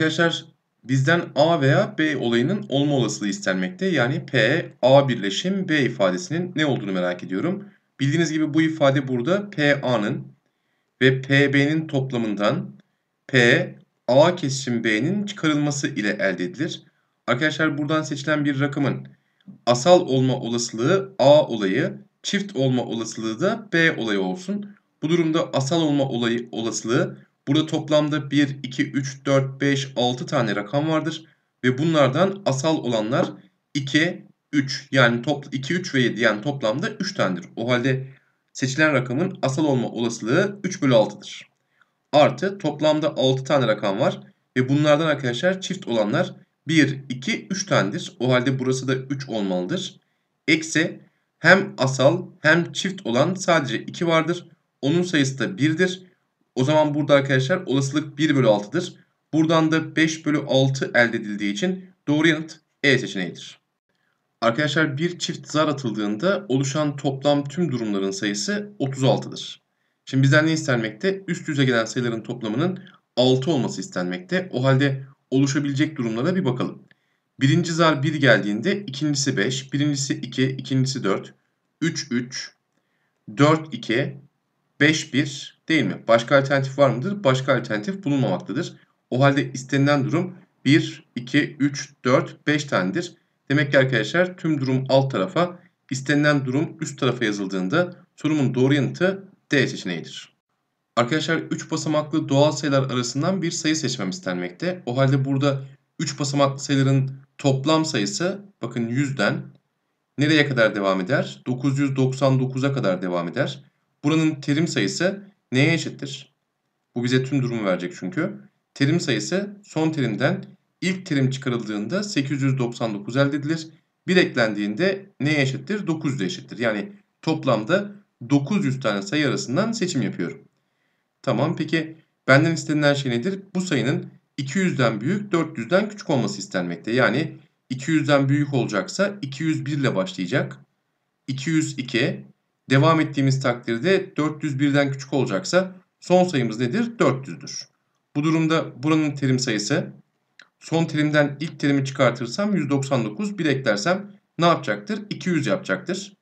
Arkadaşlar bizden A veya B olayının olma olasılığı istenmekte. Yani P, A birleşim B ifadesinin ne olduğunu merak ediyorum. Bildiğiniz gibi bu ifade burada P A'nın ve P B'nin toplamından P, A kesişim B'nin çıkarılması ile elde edilir. Arkadaşlar buradan seçilen bir rakamın asal olma olasılığı A olayı, çift olma olasılığı da B olayı olsun. Bu durumda asal olma olayı olasılığı Burada toplamda 1, 2, 3, 4, 5, 6 tane rakam vardır. Ve bunlardan asal olanlar 2, 3 yani top, 2, 3 ve 7 yani toplamda 3 tanedir. O halde seçilen rakamın asal olma olasılığı 3 bölü 6'dır. Artı toplamda 6 tane rakam var. Ve bunlardan arkadaşlar çift olanlar 1, 2, 3 tanedir. O halde burası da 3 olmalıdır. Eksi hem asal hem çift olan sadece 2 vardır. Onun sayısı da 1'dir. O zaman burada arkadaşlar olasılık 1 bölü 6'dır. Buradan da 5 bölü 6 elde edildiği için doğru yanıt E seçeneğidir. Arkadaşlar bir çift zar atıldığında oluşan toplam tüm durumların sayısı 36'dır. Şimdi bizden ne istenmekte? Üst yüze gelen sayıların toplamının 6 olması istenmekte. O halde oluşabilecek durumlara bir bakalım. Birinci zar 1 geldiğinde ikincisi 5, birincisi 2, ikincisi 4, 3, 3, 4, 2, 5, 1, değil mi? Başka alternatif var mıdır? Başka alternatif bulunmamaktadır. O halde istenilen durum 1, 2, 3, 4, 5 tanedir. Demek ki arkadaşlar tüm durum alt tarafa, istenilen durum üst tarafa yazıldığında sorumun doğru yanıtı D seçeneğidir. Arkadaşlar 3 basamaklı doğal sayılar arasından bir sayı seçmem istenmekte. O halde burada 3 basamaklı sayıların toplam sayısı bakın 100'den nereye kadar devam eder? 999'a kadar devam eder. Buranın terim sayısı neye eşittir? Bu bize tüm durumu verecek çünkü. Terim sayısı son terimden ilk terim çıkarıldığında 899 elde edilir. Bir eklendiğinde neye eşittir? 900'e eşittir. Yani toplamda 900 tane sayı arasından seçim yapıyorum. Tamam peki benden istenilen şey nedir? Bu sayının 200'den büyük 400'den küçük olması istenmekte. Yani 200'den büyük olacaksa 201 ile başlayacak. 202, devam ettiğimiz takdirde 401'den küçük olacaksa son sayımız nedir? 400'dür. Bu durumda buranın terim sayısı son terimden ilk terimi çıkartırsam 199 bir eklersem ne yapacaktır? 200 yapacaktır.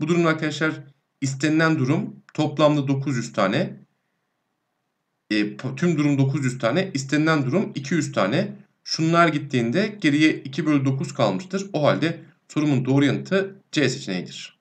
Bu durumda arkadaşlar istenilen durum toplamda 900 tane. E, tüm durum 900 tane. istenilen durum 200 tane. Şunlar gittiğinde geriye 2 bölü 9 kalmıştır. O halde sorumun doğru yanıtı C seçeneğidir.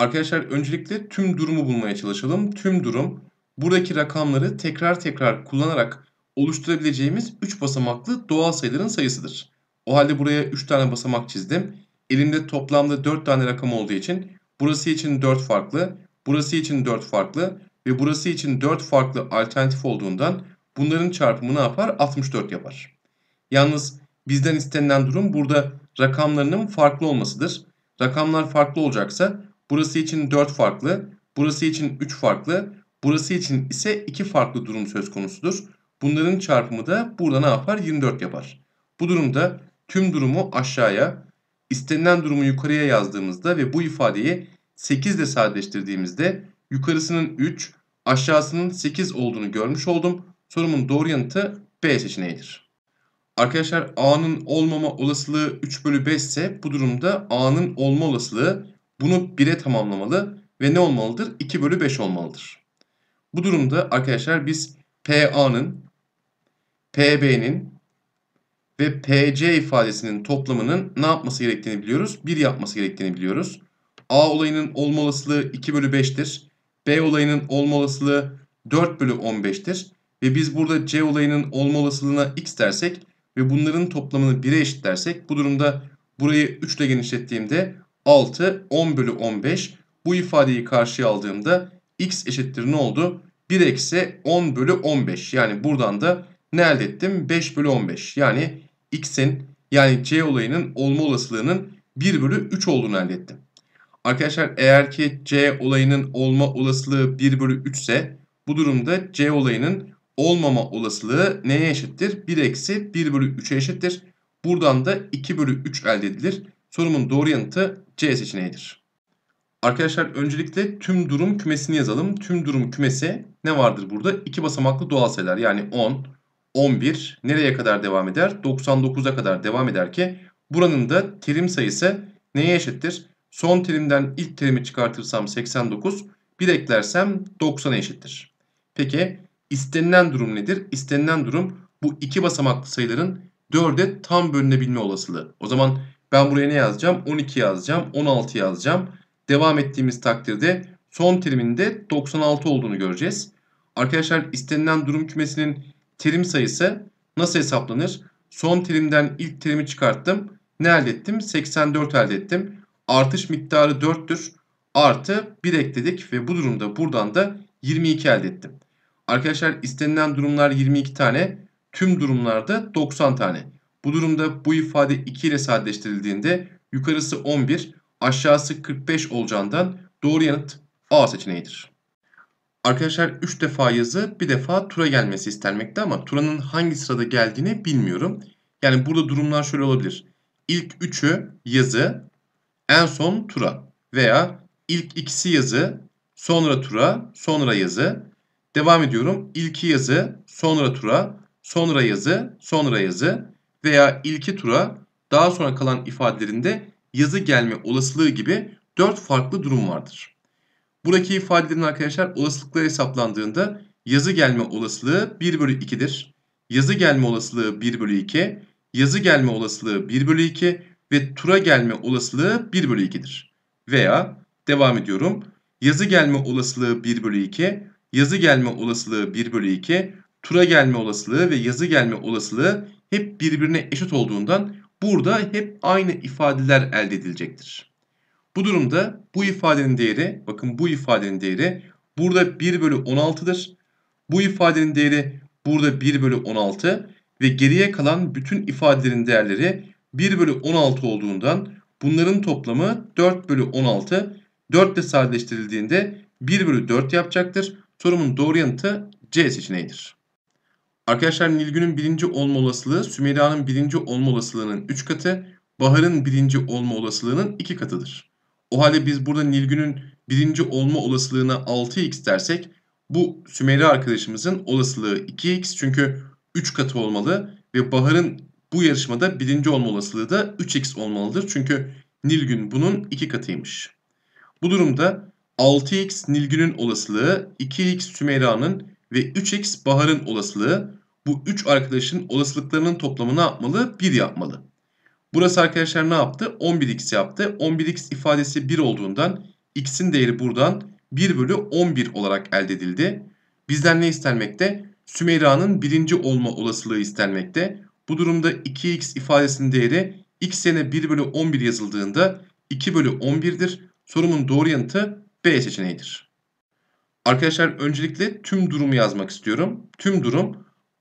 Arkadaşlar öncelikle tüm durumu bulmaya çalışalım. Tüm durum buradaki rakamları tekrar tekrar kullanarak oluşturabileceğimiz 3 basamaklı doğal sayıların sayısıdır. O halde buraya 3 tane basamak çizdim. Elimde toplamda 4 tane rakam olduğu için burası için 4 farklı, burası için 4 farklı ve burası için 4 farklı alternatif olduğundan bunların çarpımı ne yapar? 64 yapar. Yalnız bizden istenilen durum burada rakamlarının farklı olmasıdır. Rakamlar farklı olacaksa Burası için 4 farklı, burası için 3 farklı, burası için ise 2 farklı durum söz konusudur. Bunların çarpımı da burada ne yapar? 24 yapar. Bu durumda tüm durumu aşağıya, istenilen durumu yukarıya yazdığımızda ve bu ifadeyi 8 ile sadeleştirdiğimizde yukarısının 3, aşağısının 8 olduğunu görmüş oldum. Sorumun doğru yanıtı B seçeneğidir. Arkadaşlar A'nın olmama olasılığı 3 bölü 5 ise bu durumda A'nın olma olasılığı bunu 1'e tamamlamalı ve ne olmalıdır? 2 bölü 5 olmalıdır. Bu durumda arkadaşlar biz PA'nın, PB'nin ve PC ifadesinin toplamının ne yapması gerektiğini biliyoruz. 1 yapması gerektiğini biliyoruz. A olayının olma olasılığı 2 bölü 5'tir. B olayının olma olasılığı 4 bölü 15'tir. Ve biz burada C olayının olma olasılığına x dersek ve bunların toplamını 1'e dersek, bu durumda burayı 3 ile genişlettiğimde 6, 10 bölü 15. Bu ifadeyi karşıya aldığımda x eşittir ne oldu? 1 eksi 10 bölü 15. Yani buradan da ne elde ettim? 5 bölü 15. Yani x'in yani c olayının olma olasılığının 1 bölü 3 olduğunu elde ettim. Arkadaşlar eğer ki c olayının olma olasılığı 1 bölü 3 ise bu durumda c olayının olmama olasılığı neye eşittir? 1 eksi 1 bölü 3'e eşittir. Buradan da 2 bölü 3 elde edilir. Sorumun doğru yanıtı C seçeneğidir. Arkadaşlar öncelikle tüm durum kümesini yazalım. Tüm durum kümesi ne vardır burada? İki basamaklı doğal sayılar yani 10, 11 nereye kadar devam eder? 99'a kadar devam eder ki buranın da terim sayısı neye eşittir? Son terimden ilk terimi çıkartırsam 89, bir eklersem 90'a eşittir. Peki istenilen durum nedir? İstenilen durum bu iki basamaklı sayıların 4'e tam bölünebilme olasılığı. O zaman ben buraya ne yazacağım? 12 yazacağım. 16 yazacağım. Devam ettiğimiz takdirde son teriminde 96 olduğunu göreceğiz. Arkadaşlar istenilen durum kümesinin terim sayısı nasıl hesaplanır? Son terimden ilk terimi çıkarttım. Ne elde ettim? 84 elde ettim. Artış miktarı 4'tür. Artı 1 ekledik ve bu durumda buradan da 22 elde ettim. Arkadaşlar istenilen durumlar 22 tane. Tüm durumlarda 90 tane. Bu durumda bu ifade 2 ile sadeleştirildiğinde yukarısı 11, aşağısı 45 olacağından doğru yanıt A seçeneğidir. Arkadaşlar 3 defa yazı bir defa tura gelmesi istenmekte ama turanın hangi sırada geldiğini bilmiyorum. Yani burada durumlar şöyle olabilir. İlk 3'ü yazı, en son tura veya ilk ikisi yazı, sonra tura, sonra yazı. Devam ediyorum. İlki yazı, sonra tura, sonra yazı, sonra yazı veya ilki tura daha sonra kalan ifadelerinde yazı gelme olasılığı gibi 4 farklı durum vardır. Buradaki ifadelerin arkadaşlar olasılıkları hesaplandığında yazı gelme olasılığı 1 bölü 2'dir. Yazı gelme olasılığı 1 bölü 2, yazı gelme olasılığı 1 bölü 2 ve tura gelme olasılığı 1 bölü 2'dir. Veya devam ediyorum. Yazı gelme olasılığı 1 bölü 2, yazı gelme olasılığı 1 bölü 2, tura gelme olasılığı ve yazı gelme olasılığı hep birbirine eşit olduğundan burada hep aynı ifadeler elde edilecektir. Bu durumda bu ifadenin değeri, bakın bu ifadenin değeri burada 1 bölü 16'dır. Bu ifadenin değeri burada 1 bölü 16 ve geriye kalan bütün ifadelerin değerleri 1 bölü 16 olduğundan bunların toplamı 4 bölü 16. 4 ile sadeleştirildiğinde 1 bölü 4 yapacaktır. Sorumun doğru yanıtı C seçeneğidir. Arkadaşlar Nilgün'ün birinci olma olasılığı Sümeyra'nın birinci olma olasılığının 3 katı, Bahar'ın birinci olma olasılığının 2 katıdır. O halde biz burada Nilgün'ün birinci olma olasılığına 6x dersek bu Sümeyra arkadaşımızın olasılığı 2x çünkü 3 katı olmalı ve Bahar'ın bu yarışmada birinci olma olasılığı da 3x olmalıdır. Çünkü Nilgün bunun 2 katıymış. Bu durumda 6x Nilgün'ün olasılığı, 2x Sümeyra'nın ve 3x Bahar'ın olasılığı bu 3 arkadaşın olasılıklarının toplamı ne yapmalı? 1 yapmalı. Burası arkadaşlar ne yaptı? 11x yaptı. 11x ifadesi 1 olduğundan x'in değeri buradan 1 bölü 11 olarak elde edildi. Bizden ne istenmekte? Sümeyra'nın birinci olma olasılığı istenmekte. Bu durumda 2x ifadesinin değeri x yerine 1 bölü 11 yazıldığında 2 bölü 11'dir. Sorumun doğru yanıtı B seçeneğidir. Arkadaşlar öncelikle tüm durumu yazmak istiyorum. Tüm durum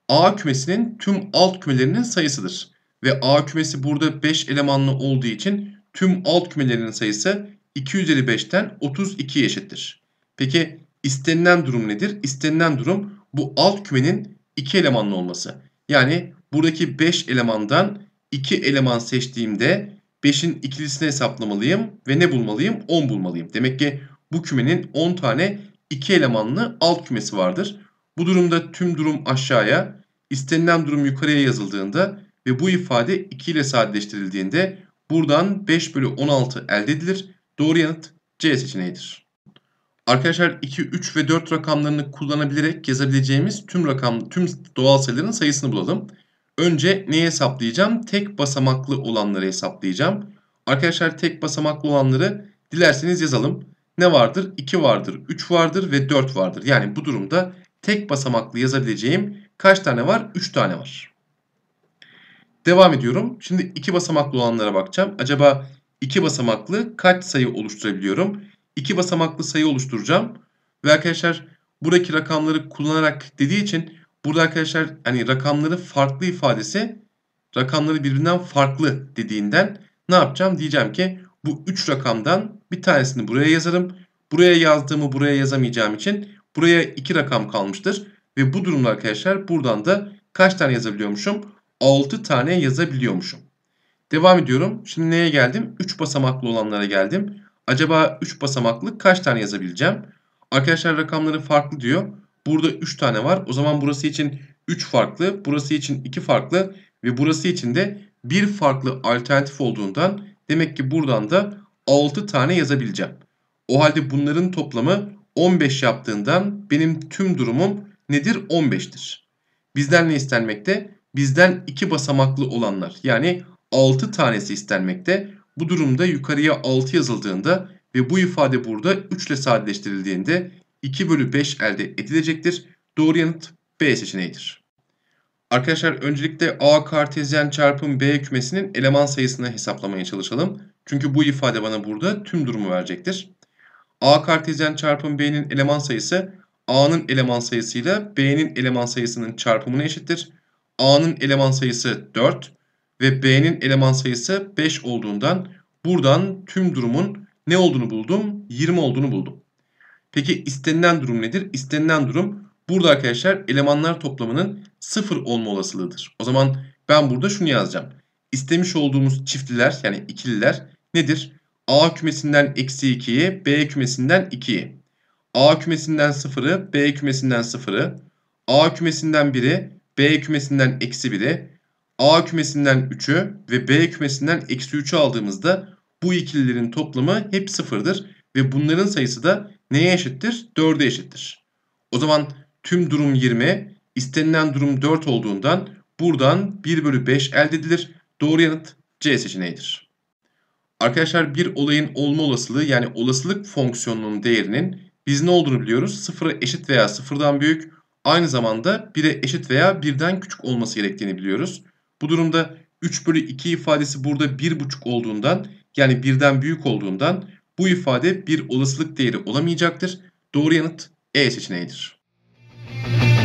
A kümesinin tüm alt kümelerinin sayısıdır. Ve A kümesi burada 5 elemanlı olduğu için tüm alt kümelerinin sayısı 2 üzeri 5'ten 32 eşittir. Peki istenilen durum nedir? İstenilen durum bu alt kümenin 2 elemanlı olması. Yani buradaki 5 elemandan 2 eleman seçtiğimde 5'in ikilisini hesaplamalıyım ve ne bulmalıyım? 10 bulmalıyım. Demek ki bu kümenin 10 tane 2 elemanlı alt kümesi vardır. Bu durumda tüm durum aşağıya istenilen durum yukarıya yazıldığında ve bu ifade 2 ile sadeleştirildiğinde buradan 5 bölü 16 elde edilir. Doğru yanıt C seçeneğidir. Arkadaşlar 2, 3 ve 4 rakamlarını kullanabilerek yazabileceğimiz tüm rakam tüm doğal sayıların sayısını bulalım. Önce neyi hesaplayacağım? Tek basamaklı olanları hesaplayacağım. Arkadaşlar tek basamaklı olanları dilerseniz yazalım. Ne vardır? 2 vardır, 3 vardır ve 4 vardır. Yani bu durumda tek basamaklı yazabileceğim kaç tane var? 3 tane var. Devam ediyorum. Şimdi 2 basamaklı olanlara bakacağım. Acaba 2 basamaklı kaç sayı oluşturabiliyorum? 2 basamaklı sayı oluşturacağım. Ve arkadaşlar buradaki rakamları kullanarak dediği için burada arkadaşlar hani rakamları farklı ifadesi rakamları birbirinden farklı dediğinden ne yapacağım? Diyeceğim ki bu 3 rakamdan bir tanesini buraya yazarım. Buraya yazdığımı buraya yazamayacağım için buraya 2 rakam kalmıştır. Ve bu durumda arkadaşlar buradan da kaç tane yazabiliyormuşum? 6 tane yazabiliyormuşum. Devam ediyorum. Şimdi neye geldim? 3 basamaklı olanlara geldim. Acaba 3 basamaklı kaç tane yazabileceğim? Arkadaşlar rakamları farklı diyor. Burada 3 tane var. O zaman burası için 3 farklı, burası için 2 farklı ve burası için de 1 farklı alternatif olduğundan demek ki buradan da 6 tane yazabileceğim. O halde bunların toplamı 15 yaptığından benim tüm durumum nedir? 15'tir. Bizden ne istenmekte? Bizden iki basamaklı olanlar yani 6 tanesi istenmekte. Bu durumda yukarıya 6 yazıldığında ve bu ifade burada 3 ile sadeleştirildiğinde 2 bölü 5 elde edilecektir. Doğru yanıt B seçeneğidir. Arkadaşlar öncelikle A kartezyen çarpım B kümesinin eleman sayısını hesaplamaya çalışalım. Çünkü bu ifade bana burada tüm durumu verecektir. A kartezyen çarpım B'nin eleman sayısı A'nın eleman sayısıyla B'nin eleman sayısının çarpımına eşittir. A'nın eleman sayısı 4 ve B'nin eleman sayısı 5 olduğundan buradan tüm durumun ne olduğunu buldum? 20 olduğunu buldum. Peki istenilen durum nedir? İstenilen durum burada arkadaşlar elemanlar toplamının 0 olma olasılığıdır. O zaman ben burada şunu yazacağım. İstemiş olduğumuz çiftliler yani ikililer nedir? A kümesinden eksi 2'yi, B kümesinden 2'yi. A kümesinden 0'ı, B kümesinden 0'ı, A kümesinden 1'i, B kümesinden eksi 1'i, A kümesinden 3'ü ve B kümesinden eksi 3'ü aldığımızda bu ikililerin toplamı hep 0'dır. Ve bunların sayısı da neye eşittir? 4'e eşittir. O zaman tüm durum 20, istenilen durum 4 olduğundan buradan 1 bölü 5 elde edilir. Doğru yanıt C seçeneğidir. Arkadaşlar bir olayın olma olasılığı yani olasılık fonksiyonunun değerinin biz ne olduğunu biliyoruz. Sıfıra eşit veya sıfırdan büyük aynı zamanda 1'e eşit veya 1'den küçük olması gerektiğini biliyoruz. Bu durumda 3 bölü 2 ifadesi burada 1,5 olduğundan yani 1'den büyük olduğundan bu ifade bir olasılık değeri olamayacaktır. Doğru yanıt E seçeneğidir. Müzik